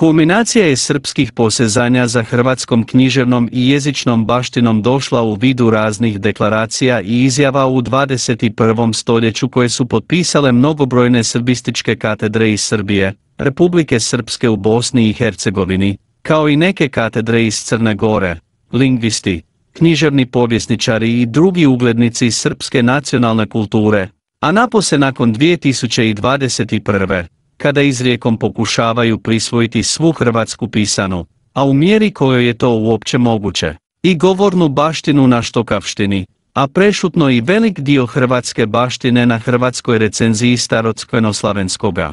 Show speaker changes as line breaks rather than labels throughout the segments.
Kulminacija je srpskih posezanja za hrvatskom književnom i jezičnom baštinom došla u vidu raznih deklaracija i izjava u 21. stoljeću koje su potpisale mnogobrojne srbističke katedre iz Srbije, Republike Srpske u Bosni i Hercegovini, kao i neke katedre iz Crne Gore, lingvisti, književni povjesničari i drugi uglednici srpske nacionalne kulture, a napose nakon 2021 kada izrijekom pokušavaju prisvojiti svu hrvatsku pisanu, a u mjeri kojoj je to uopće moguće, i govornu baštinu na štokavštini, a prešutno i velik dio hrvatske baštine na hrvatskoj recenziji Starotskveno-Slavenskoga.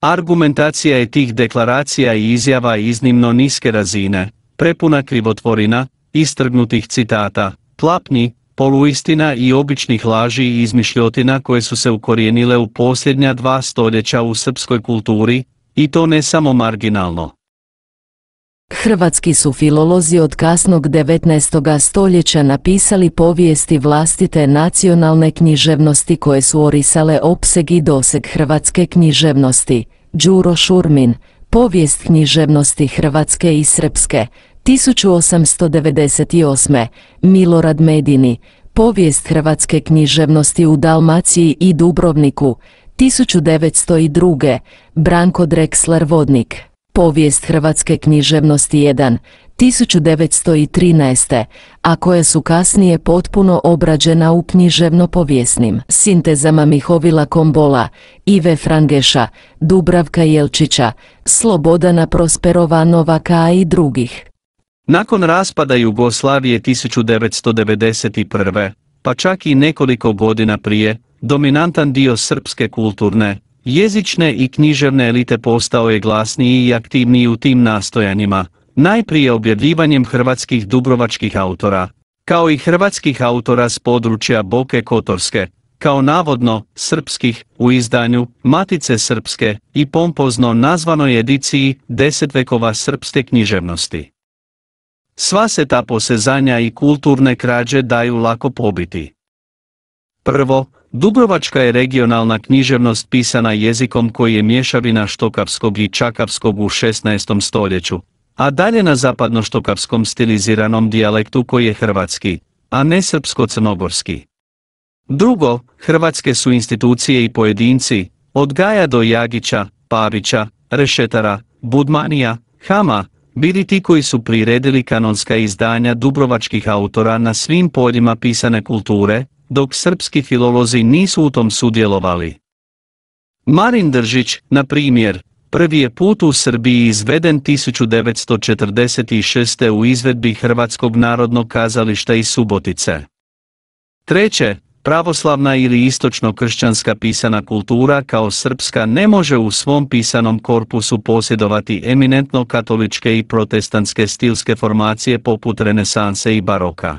Argumentacija je tih deklaracija i izjava iznimno niske razine, prepuna krivotvorina, istrgnutih citata, tlapnik, poluistina i običnih laži i izmišljotina koje su se ukorijenile u posljednja dva stoljeća u srpskoj kulturi, i to ne samo marginalno.
Hrvatski su filolozi od kasnog 19. stoljeća napisali povijesti vlastite nacionalne književnosti koje su orisale opseg i doseg hrvatske književnosti. Đuro Šurmin, povijest književnosti Hrvatske i Srpske, 1898. Milorad Medini, povijest hrvatske književnosti u Dalmaciji i Dubrovniku, 1902. Branko Drexler Vodnik, povijest hrvatske književnosti 1, 1913. a koje su kasnije potpuno obrađena u književno-povijesnim sintezama Mihovila Kombola, Ive Frangeša, Dubravka Jelčića, Slobodana Prosperova Novaka i drugih.
Nakon raspada Jugoslavije 1991. pa čak i nekoliko godina prije, dominantan dio srpske kulturne, jezične i književne elite postao je glasniji i aktivniji u tim nastojanjima, najprije objavljivanjem hrvatskih dubrovačkih autora, kao i hrvatskih autora s područja Boke Kotorske, kao navodno srpskih u izdanju Matice Srpske i pompozno nazvanoj ediciji desetvekova srpske književnosti. Sva se ta posezanja i kulturne krađe daju lako pobiti. Prvo, Dubrovačka je regionalna književnost pisana jezikom koji je mješavina štokavskog i čakavskog u 16. stoljeću, a dalje na zapadno stiliziranom dijalektu koji je hrvatski, a ne srpsko-crnogorski. Drugo, hrvatske su institucije i pojedinci, od Gaja do Jagića, Pavića, Rešetara, Budmanija, Hama, bili ti koji su priredili kanonska izdanja dubrovačkih autora na svim poljima pisane kulture, dok srpski filolozi nisu u tom sudjelovali. Marin Držić, na primjer, prvi je put u Srbiji izveden 1946. u izvedbi Hrvatskog narodnog kazališta iz Subotice. Treće, pravoslavna ili istočno-kršćanska pisana kultura kao srpska ne može u svom pisanom korpusu posjedovati eminentno katoličke i protestantske stilske formacije poput renesanse i baroka.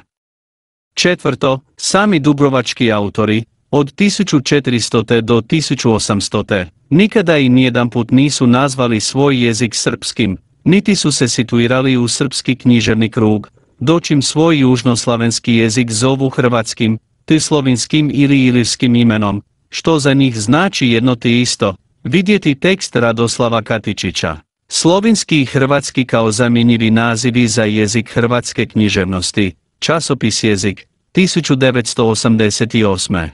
Četvrto, sami dubrovački autori, od 1400. do 1800. nikada i nijedan put nisu nazvali svoj jezik srpskim, niti su se situirali u srpski književni krug, dočim svoj južnoslavenski jezik zovu hrvatskim, te slovinskim ili ilirskim imenom, što za njih znači jedno te isto, vidjeti tekst Radoslava Katičića. Slovinski i hrvatski kao zamjenjivi nazivi za jezik hrvatske književnosti, časopis jezik, 1988.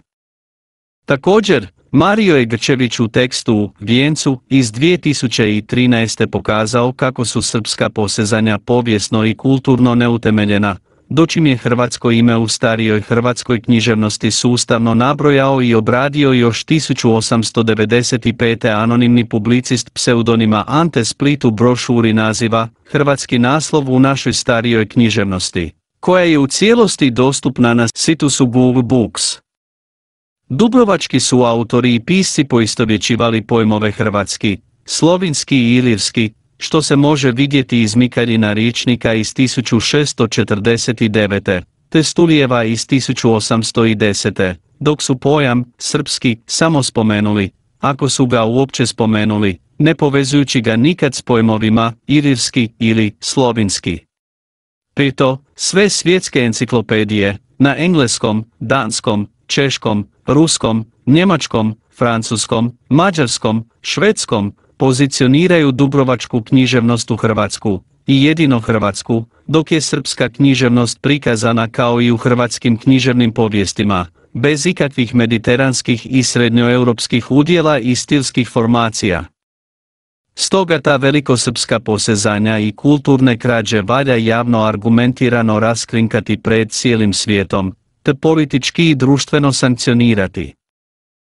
Također, Mario je u tekstu u Vijencu iz 2013. pokazao kako su srpska posezanja povijesno i kulturno neutemeljena, dočim je hrvatsko ime u starijoj hrvatskoj književnosti sustavno nabrojao i obradio još 1895. anonimni publicist pseudonima Ante Split u brošuri naziva Hrvatski naslov u našoj starijoj književnosti, koja je u cijelosti dostupna na situsu Google Books. Dubrovački su autori i pisci poistovjećivali pojmove hrvatski, slovinski i ilirski, što se može vidjeti iz Mikarina ričnika iz 1649. te Stulijeva iz 1810. dok su pojam, srpski, samo spomenuli, ako su ga uopće spomenuli, ne povezujući ga nikad s pojmovima, irirski ili slovinski. Pito, sve svjetske enciklopedije, na engleskom, danskom, češkom, ruskom, njemačkom, francuskom, mađarskom, švedskom, pozicioniraju dubrovačku književnost u Hrvatsku, i jedino Hrvatsku, dok je srpska književnost prikazana kao i u hrvatskim književnim povijestima, bez ikakvih mediteranskih i srednjoeuropskih udjela i stilskih formacija. Stoga ta velikosrpska posezanja i kulturne krađe valja javno argumentirano raskrinkati
pred cijelim svijetom, te politički i društveno sankcionirati.